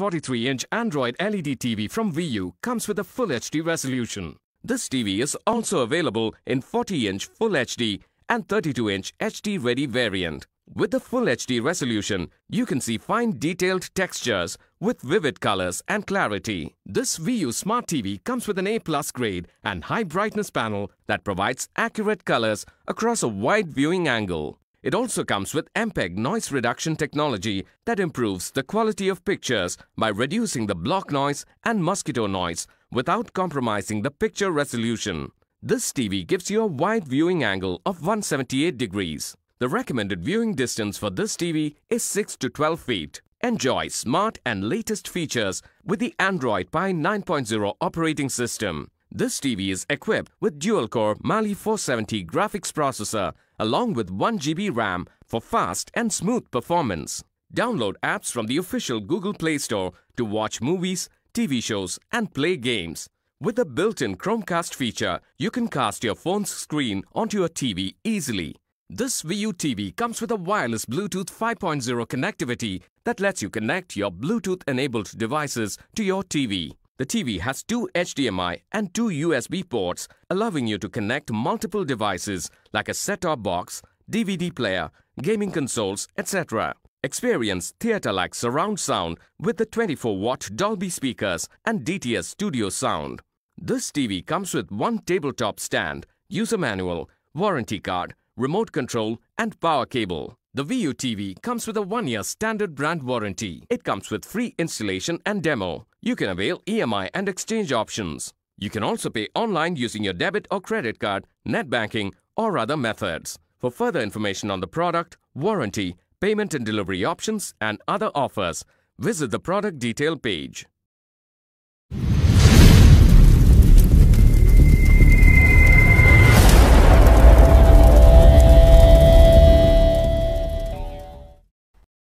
43-inch Android LED TV from VU comes with a Full HD resolution. This TV is also available in 40-inch Full HD and 32-inch HD-ready variant. With the Full HD resolution, you can see fine detailed textures with vivid colors and clarity. This VU Smart TV comes with an A plus grade and high brightness panel that provides accurate colors across a wide viewing angle. It also comes with MPEG noise reduction technology that improves the quality of pictures by reducing the block noise and mosquito noise without compromising the picture resolution. This TV gives you a wide viewing angle of 178 degrees. The recommended viewing distance for this TV is 6 to 12 feet. Enjoy smart and latest features with the Android Pie 9.0 operating system. This TV is equipped with dual-core Mali 470 graphics processor along with 1GB RAM for fast and smooth performance. Download apps from the official Google Play Store to watch movies, TV shows and play games. With the built-in Chromecast feature, you can cast your phone's screen onto your TV easily. This VU TV comes with a wireless Bluetooth 5.0 connectivity that lets you connect your Bluetooth-enabled devices to your TV. The TV has two HDMI and two USB ports, allowing you to connect multiple devices like a set-top box, DVD player, gaming consoles, etc. Experience theater-like surround sound with the 24-watt Dolby speakers and DTS Studio sound. This TV comes with one tabletop stand, user manual, warranty card, remote control and power cable. The VU TV comes with a one-year standard brand warranty. It comes with free installation and demo. You can avail EMI and exchange options. You can also pay online using your debit or credit card, net banking or other methods. For further information on the product, warranty, payment and delivery options and other offers, visit the product detail page.